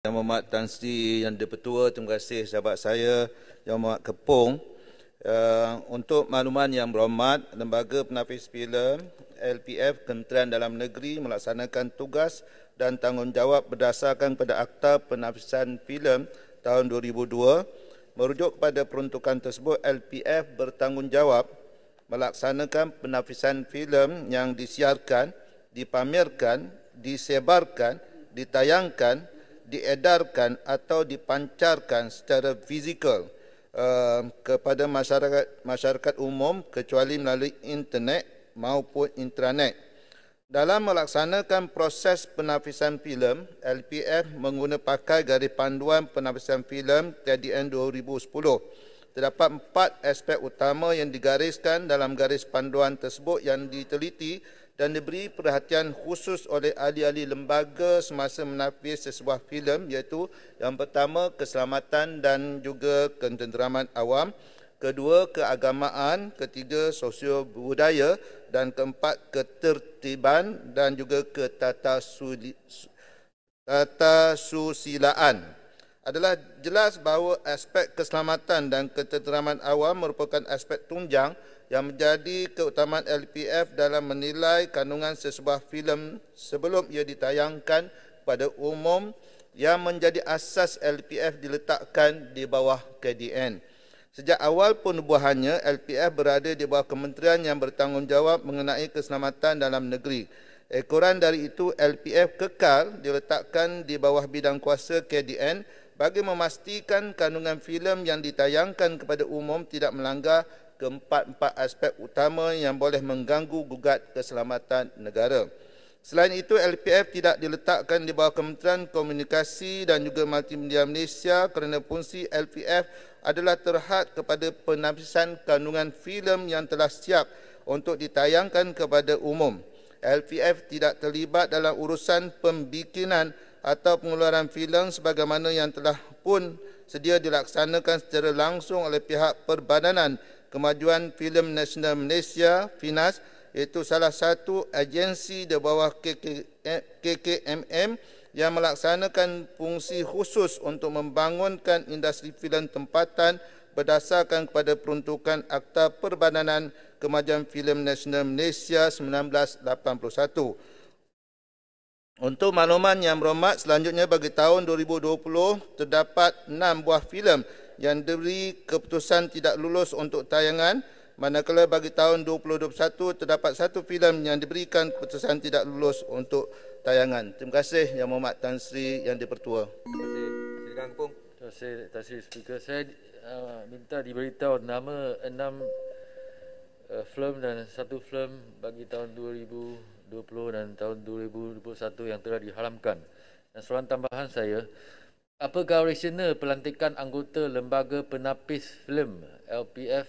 Yang Mohd Tan Sri, Yang di Petua, terima kasih sahabat saya, Yang Mohd Kepung. Uh, untuk makluman yang berhormat, Lembaga Penafis Filem LPF Kementerian Dalam Negeri melaksanakan tugas dan tanggungjawab berdasarkan pada Akta Penafisan Filem tahun 2002. Merujuk kepada peruntukan tersebut, LPF bertanggungjawab melaksanakan penafisan filem yang disiarkan, dipamerkan, disebarkan, ditayangkan, diedarkan atau dipancarkan secara fizikal uh, kepada masyarakat masyarakat umum kecuali melalui internet maupun intranet. Dalam melaksanakan proses penafisan filem, LPF menggunakan pakai garis panduan penafisan filem TDN 2010. Terdapat empat aspek utama yang digariskan dalam garis panduan tersebut yang diteliti dan diberi perhatian khusus oleh ahli-ahli lembaga semasa menafis sesebuah filem iaitu yang pertama keselamatan dan juga ketenteraman awam kedua keagamaan ketiga sosio budaya dan keempat ketertiban dan juga ketata su susilaan adalah jelas bahawa aspek keselamatan dan ketenteraman awam merupakan aspek tunjang yang menjadi keutamaan LPF dalam menilai kandungan sesebuah filem sebelum ia ditayangkan pada umum yang menjadi asas LPF diletakkan di bawah KDN. Sejak awal pun buahannya LPF berada di bawah kementerian yang bertanggungjawab mengenai keselamatan dalam negeri. Ekoran dari itu, LPF kekal diletakkan di bawah bidang kuasa KDN bagi memastikan kandungan filem yang ditayangkan kepada umum tidak melanggar keempat-empat aspek utama yang boleh mengganggu gugat keselamatan negara. Selain itu, LPF tidak diletakkan di bawah Kementerian Komunikasi dan juga Multimedia Malaysia kerana fungsi LPF adalah terhad kepada penapisan kandungan filem yang telah siap untuk ditayangkan kepada umum. LPF tidak terlibat dalam urusan pembikinan atau pengeluaran filem, sebagaimana yang telah pun sedia dilaksanakan secara langsung oleh pihak Perbadanan Kemajuan Filem Nasional Malaysia, FINAS, iaitu salah satu agensi di bawah KKMM eh, yang melaksanakan fungsi khusus untuk membangunkan industri filem tempatan berdasarkan kepada peruntukan Akta Perbadanan Kemajuan Filem Nasional Malaysia 1981. Untuk makluman yang berhormat, selanjutnya bagi tahun 2020 terdapat 6 buah filem yang diberi keputusan tidak lulus untuk tayangan manakala bagi tahun 2021 terdapat satu filem yang diberikan keputusan tidak lulus untuk tayangan. Terima kasih Yang Mohamad Tan Sri Yang Dipertua. Terima kasih. Silakan Terima kasih Tan Sri Saya uh, minta diberitahu nama enam uh, filem dan satu filem bagi tahun 2020 dan tahun 2021 yang telah dihalamkan. Dan soalan tambahan saya, apakah rasional pelantikan anggota Lembaga Penapis Film LPF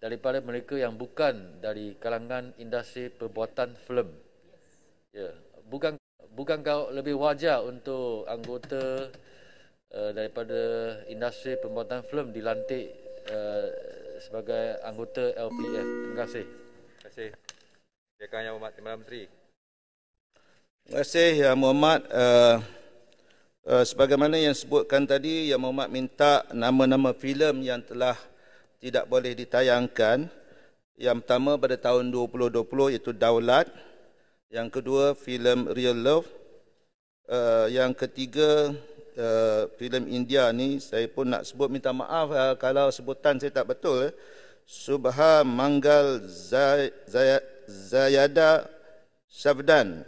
daripada mereka yang bukan dari kalangan industri perbuatan film? Ya, yeah. bukan bukan kau lebih wajar untuk anggota uh, daripada industri pembuatan film dilantik uh, sebagai anggota LPF. Terima kasih. Terima kasih. Silakan Yang Berhormat Timbalan Menteri. Terima kasih Yang Berhormat. Uh, eh, uh, eh, sebagaimana yang sebutkan tadi, Yang Berhormat minta nama-nama filem yang telah tidak boleh ditayangkan. Yang pertama pada tahun 2020 iaitu Daulat. Yang kedua filem Real Love. Uh, yang ketiga Uh, filem India ni saya pun nak sebut minta maaf uh, kalau sebutan saya tak betul eh. Subha Mangal Zay, Zayat Zayada Syafdan.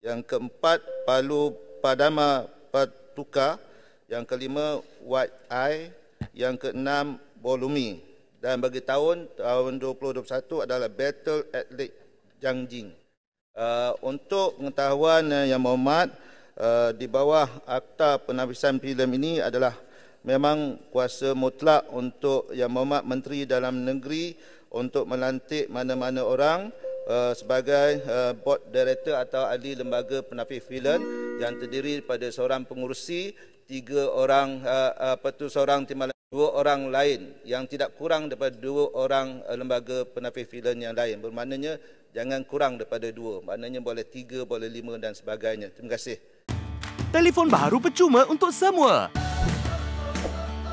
Yang keempat Palu Padama Patuka. Yang kelima White Eye. Yang keenam Bolumi. Dan bagi tahun tahun 2021 adalah Battle Athlete Jangjing. Uh, untuk pengetahuan uh, yang berhormat uh, di bawah akta penapisan filem ini adalah memang kuasa mutlak untuk yang berhormat menteri dalam negeri untuk melantik mana-mana orang uh, sebagai uh, board director atau ahli lembaga penafis filan yang terdiri daripada seorang pengurusi, tiga orang uh, apa tu seorang timbalan dua orang lain yang tidak kurang daripada dua orang lembaga penafis filan yang lain bermaknanya jangan kurang daripada dua maknanya boleh tiga boleh lima dan sebagainya terima kasih telefon baru percuma untuk semua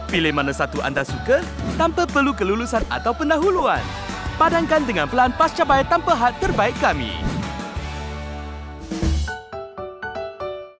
Pilih mana satu anda suka tanpa perlu kelulusan atau pendahuluan. Padankan dengan pelan pasca bayar tanpa had terbaik kami.